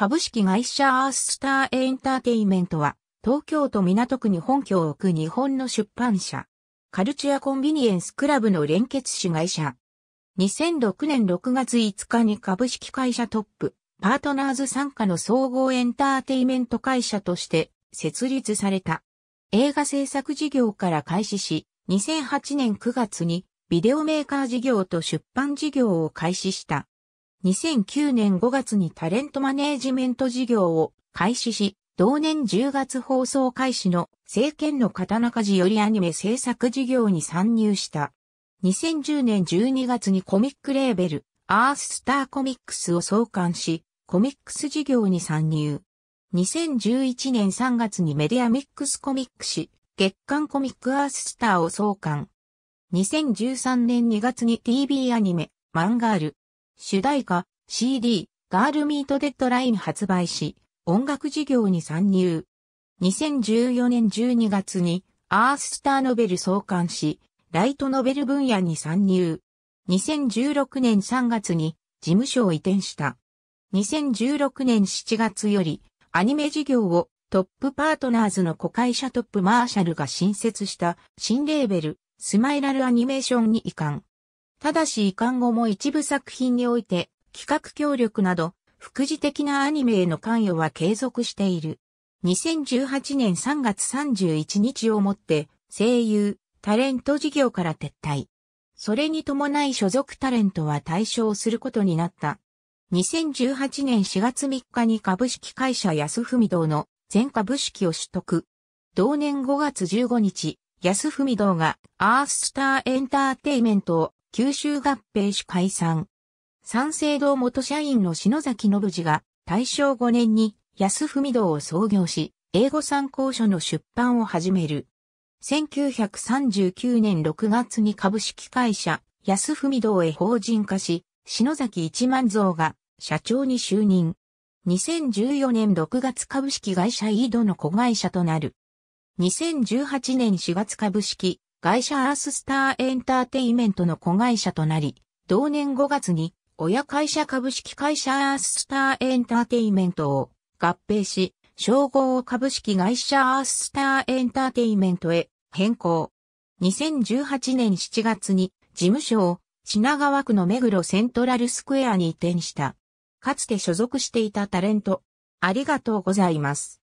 株式会社アーススターエンターテイメントは、東京都港区に本拠を置く日本の出版社。カルチュアコンビニエンスクラブの連結子会社。2006年6月5日に株式会社トップ、パートナーズ傘下の総合エンターテイメント会社として設立された。映画制作事業から開始し、2008年9月にビデオメーカー事業と出版事業を開始した。2009年5月にタレントマネージメント事業を開始し、同年10月放送開始の政権の刀鍛冶よりアニメ制作事業に参入した。2010年12月にコミックレーベル、アーススターコミックスを創刊し、コミックス事業に参入。2011年3月にメディアミックスコミックし、月刊コミックアーススターを創刊。2013年2月に TV アニメ、マンガール、主題歌、CD、ガールミートデッドライン発売し、音楽事業に参入。2014年12月に、アーススターノベル創刊し、ライトノベル分野に参入。2016年3月に、事務所を移転した。2016年7月より、アニメ事業をトップパートナーズの子会社トップマーシャルが新設した新レーベル、スマイラルアニメーションに移管。ただし遺憾後も一部作品において、企画協力など、副次的なアニメへの関与は継続している。2018年3月31日をもって、声優、タレント事業から撤退。それに伴い所属タレントは対象することになった。2018年4月3日に株式会社安文堂の全株式を取得。同年5月15日、安文堂がアーススターエンターテイメントを九州合併主解散。三省堂元社員の篠崎信次が大正5年に安文堂を創業し、英語参考書の出版を始める。1939年6月に株式会社安文堂へ法人化し、篠崎一万蔵が社長に就任。2014年6月株式会社井戸の子会社となる。2018年4月株式会社アーススターエンターテイメントの子会社となり、同年5月に親会社株式会社アーススターエンターテイメントを合併し、称号を株式会社アーススターエンターテイメントへ変更。2018年7月に事務所を品川区の目黒セントラルスクエアに移転した。かつて所属していたタレント。ありがとうございます。